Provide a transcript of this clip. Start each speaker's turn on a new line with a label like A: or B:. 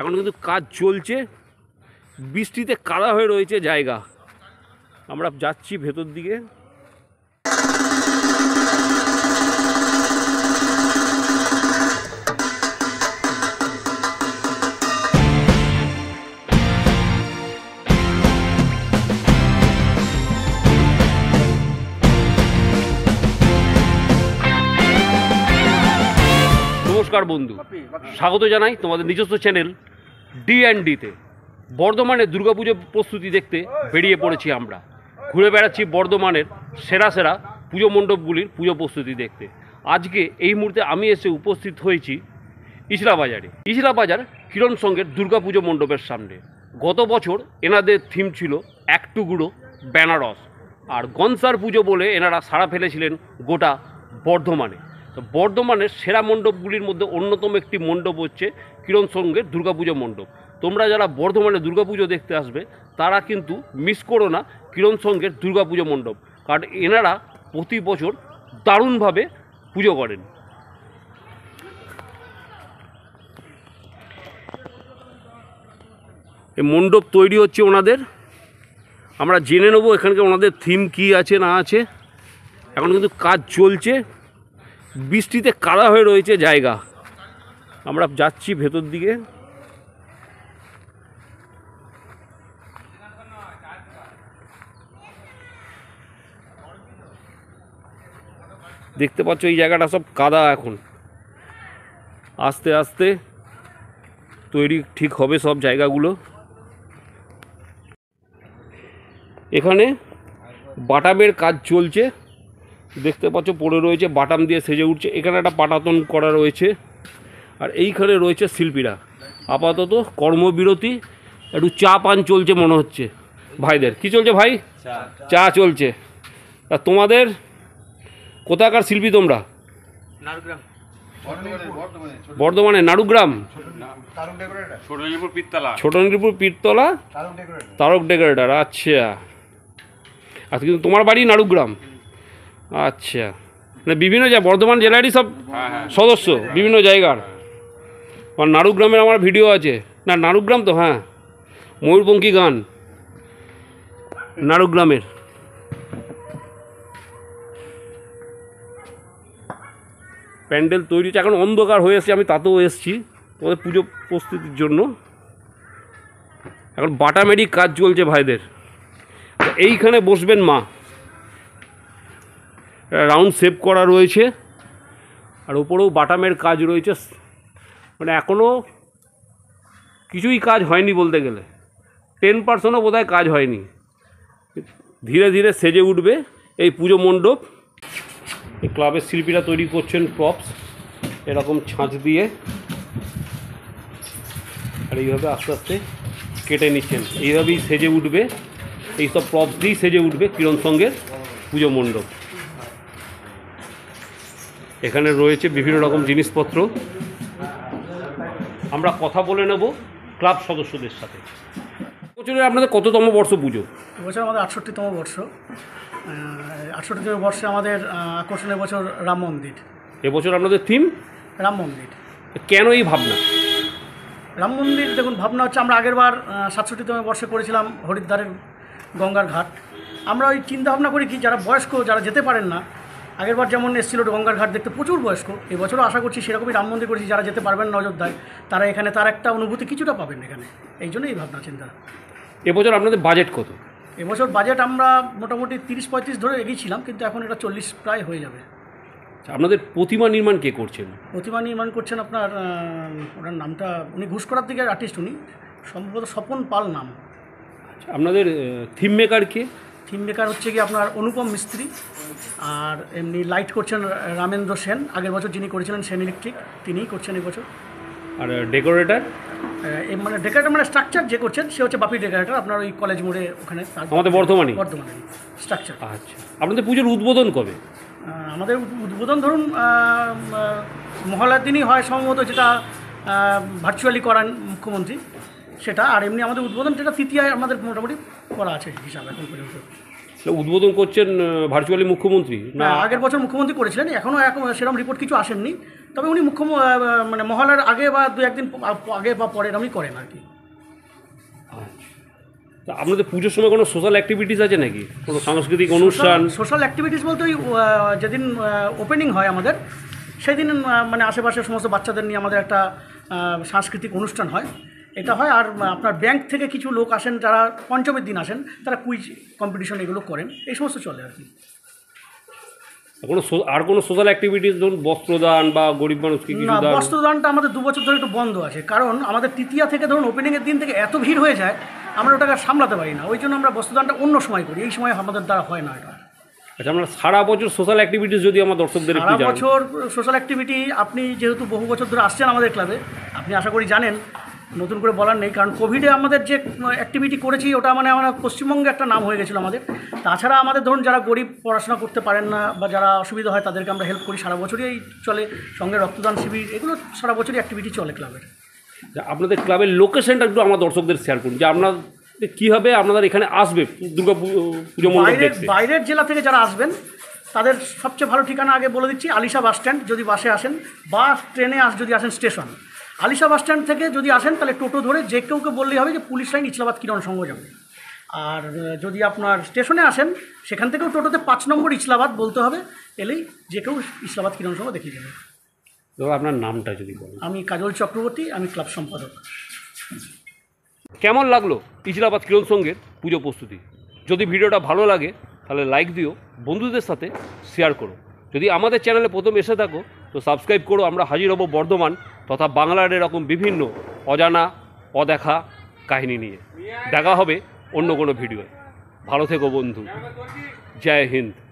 A: এখন কিন্তু কাজ চলছে বৃষ্টিতে কাদা হয়ে রয়েছে জায়গা আমরা যাচ্ছি ভেতর দিকে নমস্কার বন্ধু স্বাগত জানাই তোমাদের নিজস্ব চ্যানেল ডি অ্যান্ড ডিতে বর্ধমানে দুর্গাপুজো প্রস্তুতি দেখতে বেরিয়ে পড়েছি আমরা ঘুরে বেড়াচ্ছি বর্ধমানের সেরা সেরা পুজো মণ্ডপগুলির পুজো প্রস্তুতি দেখতে আজকে এই মুহূর্তে আমি এসে উপস্থিত হয়েছি ইসরা বাজারে ইসরা বাজার কিরণ সঙ্গের দুর্গাপুজো মণ্ডপের সামনে গত বছর এনাদের থিম ছিল এক টুকরো বেনারস আর গনসার পুজো বলে এনারা সাড়া ফেলেছিলেন গোটা বর্ধমানে তো বর্ধমানের সেরা মণ্ডপগুলির মধ্যে অন্যতম একটি মণ্ডপ হচ্ছে কিরণ সঙ্গের দুর্গাপুজো মণ্ডপ তোমরা যারা বর্ধমানে দুর্গাপুজো দেখতে আসবে তারা কিন্তু মিস করো না কিরণ সঙ্গের দুর্গাপুজো মণ্ডপ কারণ এনারা প্রতি বছর দারুণভাবে পুজো করেন এই মণ্ডপ তৈরি হচ্ছে ওনাদের আমরা জেনে নেবো এখানকার ওনাদের থিম কি আছে না আছে এখন কিন্তু কাজ চলছে বৃষ্টিতে কাদা হয়ে রয়েছে জায়গা আমরা যাচ্ছি ভেতর দিকে দেখতে পাচ্ছ এই জায়গাটা সব কাদা এখন আস্তে আস্তে তৈরি ঠিক হবে সব জায়গাগুলো এখানে বাটামের কাজ চলছে দেখতে পাচ্ছ পড়ে রয়েছে বাটাম দিয়ে সেজে উঠছে এখানে একটা পাটাতন করা রয়েছে আর এইখানে রয়েছে শিল্পীরা আপাতত কর্মবিরতি একটু চা পান চলছে মনে হচ্ছে ভাইদের কি চলছে ভাই চা চলছে তা তোমাদের কোথাকার শিল্পী তোমরা বর্ধমানে নাড়ুগ্রাম ছোটনগিরিপুর পীরতলা তারক ডেকোরেটার আচ্ছা আচ্ছা কিন্তু তোমার বাড়ি নাড়ুগ্রাম আচ্ছা মানে বিভিন্ন যা বর্ধমান জেলারই সব সদস্য বিভিন্ন জায়গার আর নাড়ুগ্রামের আমার ভিডিও আছে না নারুগ্রাম তো হ্যাঁ ময়ূরপঙ্খী গান নারুগ্রামের প্যান্ডেল তৈরি হচ্ছে এখন অন্ধকার হয়ে এসছে আমি তাতেও এসছি ওদের পুজো প্রস্তুতির জন্য এখন বাটামেরি কাজ চলছে ভাইদের এইখানে বসবেন মা রাউন্ড শেপ করা রয়েছে আর ওপরেও বাটামের কাজ রয়েছে মানে এখনও কিছুই কাজ হয়নি বলতে গেলে টেন পার্সেন্টও বোধহয় কাজ হয়নি ধীরে ধীরে সেজে উঠবে এই পুজো মণ্ডপ এই ক্লাবের শিল্পীরা তৈরি করছেন প্রপস এরকম ছাঁচ দিয়ে আর এইভাবে আস্তে আস্তে কেটে নিচ্ছেন এইভাবেই সেজে উঠবে এইসব প্রপস দিয়েই সেজে উঠবে কিরণ সঙ্গের পুজো মণ্ডপ এখানে রয়েছে বিভিন্ন রকম জিনিসপত্র আমরা কথা বলে নেব ক্লাব সদস্যদের সাথে প্রচুর আপনাদের কততম বর্ষ পুজো
B: এবছর আমাদের আটষট্টিতম বর্ষ আটষট্টিতম বর্ষে আমাদের আকর্ষণ এবছর রাম মন্দির এবছর আপনাদের থিম রাম মন্দির
A: কেন এই ভাবনা
B: রাম মন্দির দেখুন ভাবনা হচ্ছে আমরা আগের বার সাতষট্টিতম বর্ষে করেছিলাম হরিদ্বারের গঙ্গার ঘাট আমরা ওই চিন্তা ভাবনা করি কি যারা বয়স্ক যারা যেতে পারেন না আগেরবার যেমন এসেছিল গঙ্গার ঘাট দেখতে প্রচুর বয়স্ক এবছরও আশা করছি সেরকমই রাম মন্দির করেছি যারা যেতে পারবেন নজরদায় তারা এখানে তার একটা অনুভূতি কিছুটা পাবেন এখানে এই জন্যই ভাবনা চিন্তা
A: এবছর আপনাদের বাজেট কত
B: এবছর বাজেট আমরা মোটামুটি তিরিশ পঁয়ত্রিশ ধরে এগিয়েছিলাম কিন্তু এখন এটা চল্লিশ প্রায় হয়ে যাবে আচ্ছা, আপনাদের
A: প্রতিমা নির্মাণ কে করছেন
B: প্রতিমা নির্মাণ করছেন আপনার ওনার নামটা উনি করার দিকে আর্টিস্ট উনি সম্ভবত স্বপন পাল নাম
A: আচ্ছা, আপনাদের থিম মেকার কে
B: থিম মেকার হচ্ছে কি আপনার অনুপম মিস্ত্রি আর এমনি লাইট করছেন রামেন্দ্র সেন আগের বছর যিনি করেছিলেন সেন ইলেকট্রিক তিনিই করছেন এবছর
A: আর ডেকোরেটার
B: মানে ডেকোরেটার মানে স্ট্রাকচার যে করছেন সে হচ্ছে বাপি ডেকোরেটার আপনার ওই কলেজ মোড়ে ওখানে আমাদের বর্ধমানে বর্ধমানে স্ট্রাকচার আচ্ছা আপনাদের পুজোর উদ্বোধন কবে আমাদের উদ্বোধন ধরুন মহলার দিনই হয় সম্ভবত যেটা ভার্চুয়ালি করান মুখ্যমন্ত্রী সেটা আর এমনি আমাদের উদ্বোধন সেটা সিটিআই আমাদের মোটামুটি করা আছে হিসাব এখন পর্যন্ত
A: উদ্বোধন করছেন ভার্চুয়ালি মুখ্যমন্ত্রী না হ্যাঁ,
B: আগের বছর মুখ্যমন্ত্রী করেছিলেন এখনও এখন সেরকম রিপোর্ট কিছু আসেননি তবে উনি মুখ্য মানে মহলার আগে বা দু একদিন আগে বা পরে এরকমই করেন আর কি
A: আচ্ছা। আপনাদের পুজোর সময় কোনো সোশ্যাল অ্যাক্টিভিটিস আছে নাকি
B: কোনো সাংস্কৃতিক অনুষ্ঠান সোশ্যাল অ্যাক্টিভিটিস বলতে ওই যেদিন ওপেনিং হয় আমাদের সেদিন মানে আশেপাশের সমস্ত বাচ্চাদের নিয়ে আমাদের একটা সাংস্কৃতিক অনুষ্ঠান হয় এটা হয় আর আপনার ব্যাংক থেকে কিছু লোক আসেন যারা পঞ্চমের দিন আসেন তারা কুইজ কম্পিটিশন এগুলো করেন এই সমস্ত চলে আর কি
A: কোনো আর কোনো সোশ্যাল অ্যাক্টিভিটিস ধরুন বস্ত্রদান বা গরিব মানুষকে কি না
B: বস্ত্রদানটা আমাদের দু বছর ধরে একটু বন্ধ আছে কারণ আমাদের তৃতীয়া থেকে ধরুন ওপেনিংয়ের দিন থেকে এত ভিড় হয়ে যায় আমরা ওটাকে সামলাতে পারি না ওই জন্য আমরা বস্ত্রদানটা অন্য সময় করি এই সময় আমাদের দ্বারা হয় না এটা
A: আচ্ছা আমরা সারা বছর সোশ্যাল অ্যাক্টিভিটিস যদি আমার দর্শকদের সারা বছর
B: সোশ্যাল অ্যাক্টিভিটি আপনি যেহেতু বহু বছর ধরে আসছেন আমাদের ক্লাবে আপনি আশা করি জানেন নতুন করে বলার নেই কারণ কোভিডে আমাদের যে অ্যাক্টিভিটি করেছি ওটা মানে আমার পশ্চিমবঙ্গে একটা নাম হয়ে গেছিলো আমাদের তাছাড়া আমাদের ধরুন যারা গরিব পড়াশোনা করতে পারেন না বা যারা অসুবিধা হয় তাদেরকে আমরা হেল্প করি সারা বছরই চলে সঙ্গে রক্তদান শিবির এগুলো সারা বছরই অ্যাক্টিভিটি চলে ক্লাবের
A: আপনাদের ক্লাবের লোকেশনটা একটু আমার দর্শকদের শেয়ার করুন যে আপনার কীভাবে আপনাদের এখানে আসবে দুর্গা পুজো বাইরের
B: বাইরের জেলা থেকে যারা আসবেন তাদের সবচেয়ে ভালো ঠিকানা আগে বলে দিচ্ছি আলিশা বাস স্ট্যান্ড যদি বাসে আসেন বাস ট্রেনে আস যদি আসেন স্টেশন আলিশা স্ট্যান্ড থেকে যদি আসেন তাহলে টোটো ধরে যে কেউকে বললেই হবে যে পুলিশ লাইন ইসলামাবাদ কিরণ সঙ্গে যাবে আর যদি আপনার স্টেশনে আসেন সেখান থেকেও টোটোতে পাঁচ নম্বর ইসলামাবাদ বলতে হবে এলেই যে কেউ ইসলামাবাদ কিরণ সঙ্গে দেখিয়ে যাবে
A: দাদা আপনার নামটা যদি বলেন
B: আমি কাজল চক্রবর্তী আমি ক্লাব সম্পাদক
A: কেমন লাগলো ইজলাবাদ কিরণ সঙ্গের পুজো প্রস্তুতি যদি ভিডিওটা ভালো লাগে তাহলে লাইক দিও বন্ধুদের সাথে শেয়ার করো যদি আমাদের চ্যানেলে প্রথম এসে থাকো তো সাবস্ক্রাইব করো আমরা হাজির হব বর্ধমান তথা বাংলার এরকম বিভিন্ন অজানা অদেখা কাহিনী নিয়ে দেখা হবে অন্য কোনো ভিডিও ভালো থেকো বন্ধু জয় হিন্দ